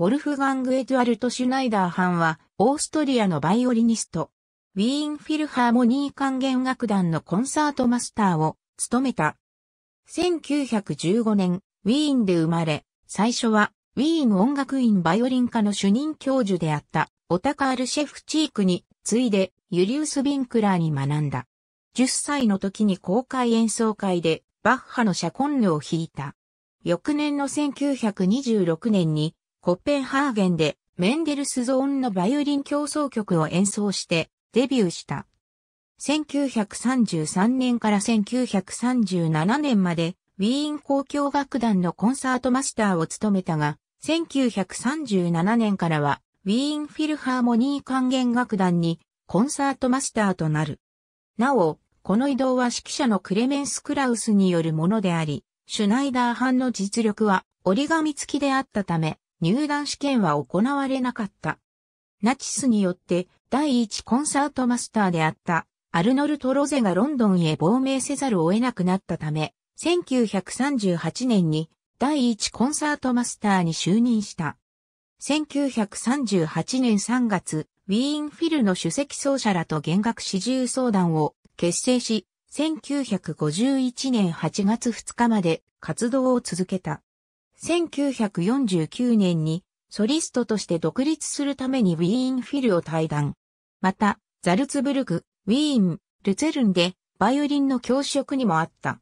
ボルフガング・エドゥアルト・シュナイダー班は、オーストリアのバイオリニスト、ウィーン・フィルハーモニー管弦楽団のコンサートマスターを務めた。1915年、ウィーンで生まれ、最初は、ウィーン音楽院バイオリン科の主任教授であった、オタカール・シェフチークに、次いで、ユリウス・ビンクラーに学んだ。10歳の時に公開演奏会で、バッハのシャコンヌを弾いた。翌年の1926年に、コッペンハーゲンでメンデルスゾーンのバイオリン競争曲を演奏してデビューした。1933年から1937年までウィーン交響楽団のコンサートマスターを務めたが、1937年からはウィーンフィルハーモニー管弦楽団にコンサートマスターとなる。なお、この移動は指揮者のクレメンス・クラウスによるものであり、シュナイダー班の実力は折り紙付きであったため、入団試験は行われなかった。ナチスによって第一コンサートマスターであったアルノルト・ロゼがロンドンへ亡命せざるを得なくなったため、1938年に第一コンサートマスターに就任した。1938年3月、ウィーンフィルの首席奏者らと弦楽四重相談を結成し、1951年8月2日まで活動を続けた。1949年にソリストとして独立するためにウィーンフィルを退団。また、ザルツブルク、ウィーン、ルツェルンでバイオリンの教職にもあった。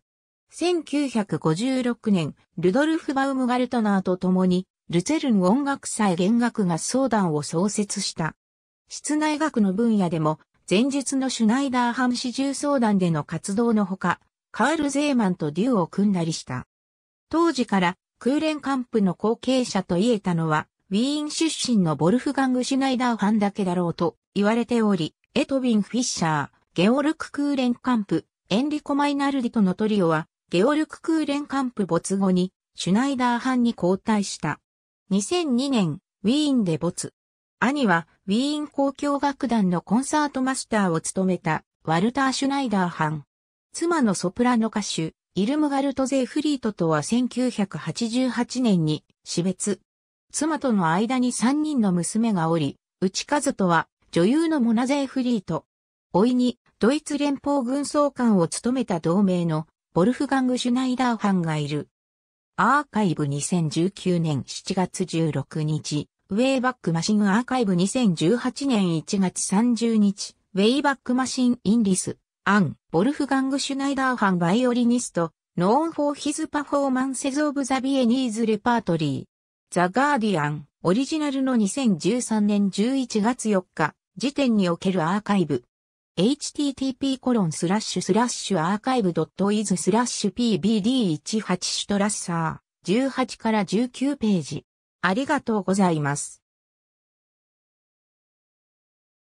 1956年、ルドルフ・バウムガルトナーと共に、ルツェルン音楽祭弦楽が相談を創設した。室内楽の分野でも、前述のシュナイダーハン市重相談での活動のほか、カール・ゼーマンとデューを組んだりした。当時から空連カンプの後継者と言えたのは、ウィーン出身のボルフガング・シュナイダーファンだけだろうと言われており、エトビン・フィッシャー、ゲオルク・クーレンカンプ、エンリコ・マイナルディとのトリオは、ゲオルク・クーレンカンプ没後に、シュナイダー班に交代した。2002年、ウィーンで没。兄は、ウィーン交響楽団のコンサートマスターを務めた、ワルター・シュナイダー班。妻のソプラノ歌手、イルムガルト・ゼーフリートとは1988年に死別。妻との間に3人の娘がおり、内和とは女優のモナ・ゼーフリート。老いにドイツ連邦軍総監を務めた同盟のボルフガング・シュナイダー班がいる。アーカイブ2019年7月16日、ウェイバックマシンアーカイブ2018年1月30日、ウェイバックマシンインリス。アン・ボルフガング・シュナイダーハンバイオリニスト、ノーン・フォー・ヒズ・パフォーマンセズ・オブ・ザ・ビエニーズ・レパートリー。ザ・ガーディアン、オリジナルの2013年11月4日、時点におけるアーカイブ。http コロンスラッシュスラッシュアーカイブドットイズスラッシュ pbd18 シュトラッサー18から19ページ。ありがとうございます。